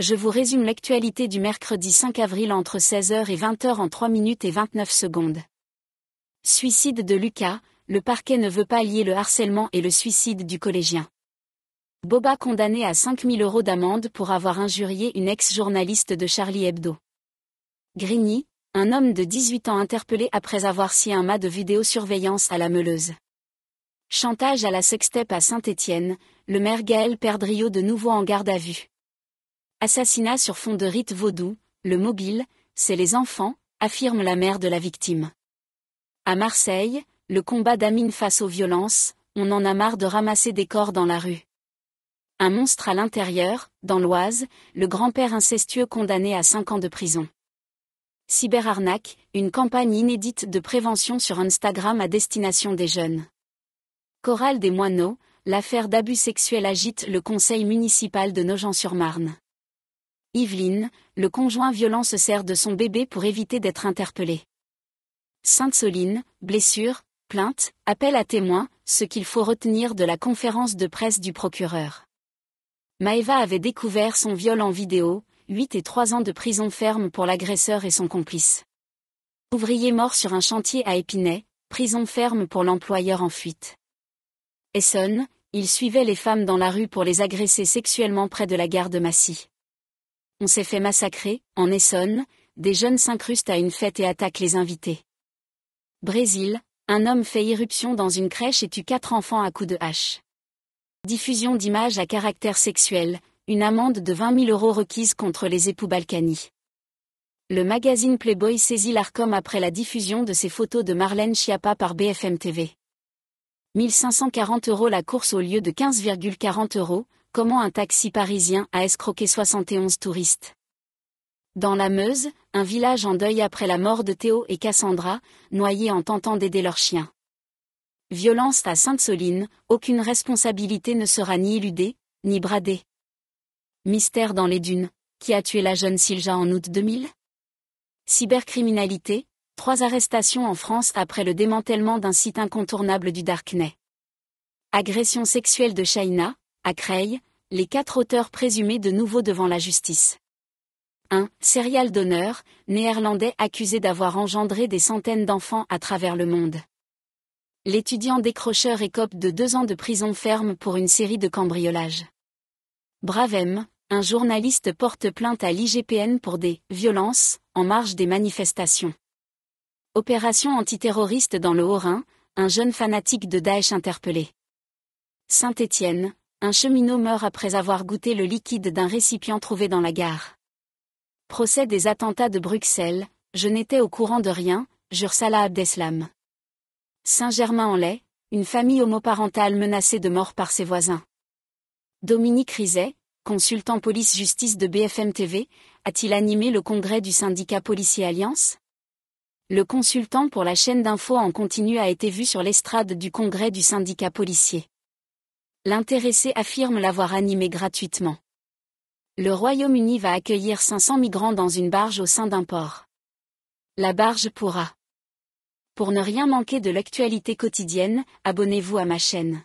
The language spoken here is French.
je vous résume l'actualité du mercredi 5 avril entre 16h et 20h en 3 minutes et 29 secondes. Suicide de Lucas, le parquet ne veut pas lier le harcèlement et le suicide du collégien. Boba condamné à 5000 euros d'amende pour avoir injurié une ex-journaliste de Charlie Hebdo. Grigny, un homme de 18 ans interpellé après avoir scié un mât de vidéosurveillance à la meuleuse. Chantage à la sextape à Saint-Étienne, le maire Gaël Perdriau de nouveau en garde à vue. Assassinat sur fond de rite vaudou, le mobile, c'est les enfants, affirme la mère de la victime. À Marseille, le combat d'Amine face aux violences, on en a marre de ramasser des corps dans la rue. Un monstre à l'intérieur, dans l'Oise, le grand-père incestueux condamné à 5 ans de prison. Cyberarnaque, une campagne inédite de prévention sur Instagram à destination des jeunes. Chorale des Moineaux, l'affaire d'abus sexuels agite le conseil municipal de Nogent-sur-Marne. Yveline, le conjoint violent se sert de son bébé pour éviter d'être interpellé. Sainte-Soline, blessure, plainte, appel à témoins, ce qu'il faut retenir de la conférence de presse du procureur. Maeva avait découvert son viol en vidéo, 8 et 3 ans de prison ferme pour l'agresseur et son complice. Ouvrier mort sur un chantier à Épinay, prison ferme pour l'employeur en fuite. Essonne, il suivait les femmes dans la rue pour les agresser sexuellement près de la gare de Massy. On s'est fait massacrer, en Essonne, des jeunes s'incrustent à une fête et attaquent les invités. Brésil, un homme fait irruption dans une crèche et tue quatre enfants à coups de hache. Diffusion d'images à caractère sexuel, une amende de 20 000 euros requise contre les époux Balkany. Le magazine Playboy saisit l'ARCOM après la diffusion de ses photos de Marlène Schiappa par BFM TV. 1540 euros la course au lieu de 15,40 euros, Comment un taxi parisien a escroqué 71 touristes Dans la Meuse, un village en deuil après la mort de Théo et Cassandra, noyés en tentant d'aider leur chien. Violence à Sainte-Soline, aucune responsabilité ne sera ni éludée, ni bradée. Mystère dans les dunes, qui a tué la jeune Silja en août 2000 Cybercriminalité, trois arrestations en France après le démantèlement d'un site incontournable du Darknet. Agression sexuelle de Shaina, à Creil, les quatre auteurs présumés de nouveau devant la justice. 1. Serial d'honneur, néerlandais accusé d'avoir engendré des centaines d'enfants à travers le monde. L'étudiant décrocheur écope de deux ans de prison ferme pour une série de cambriolages. Bravem, un journaliste porte plainte à l'IGPN pour des violences en marge des manifestations. Opération antiterroriste dans le Haut-Rhin, un jeune fanatique de Daesh interpellé. Saint-Étienne, un cheminot meurt après avoir goûté le liquide d'un récipient trouvé dans la gare. Procès des attentats de Bruxelles, je n'étais au courant de rien, jure Salah Abdeslam. Saint-Germain-en-Laye, une famille homoparentale menacée de mort par ses voisins. Dominique Rizet, consultant police-justice de BFM TV, a-t-il animé le congrès du syndicat policier Alliance Le consultant pour la chaîne d'info en continu a été vu sur l'estrade du congrès du syndicat policier. L'intéressé affirme l'avoir animé gratuitement. Le Royaume-Uni va accueillir 500 migrants dans une barge au sein d'un port. La barge pourra. Pour ne rien manquer de l'actualité quotidienne, abonnez-vous à ma chaîne.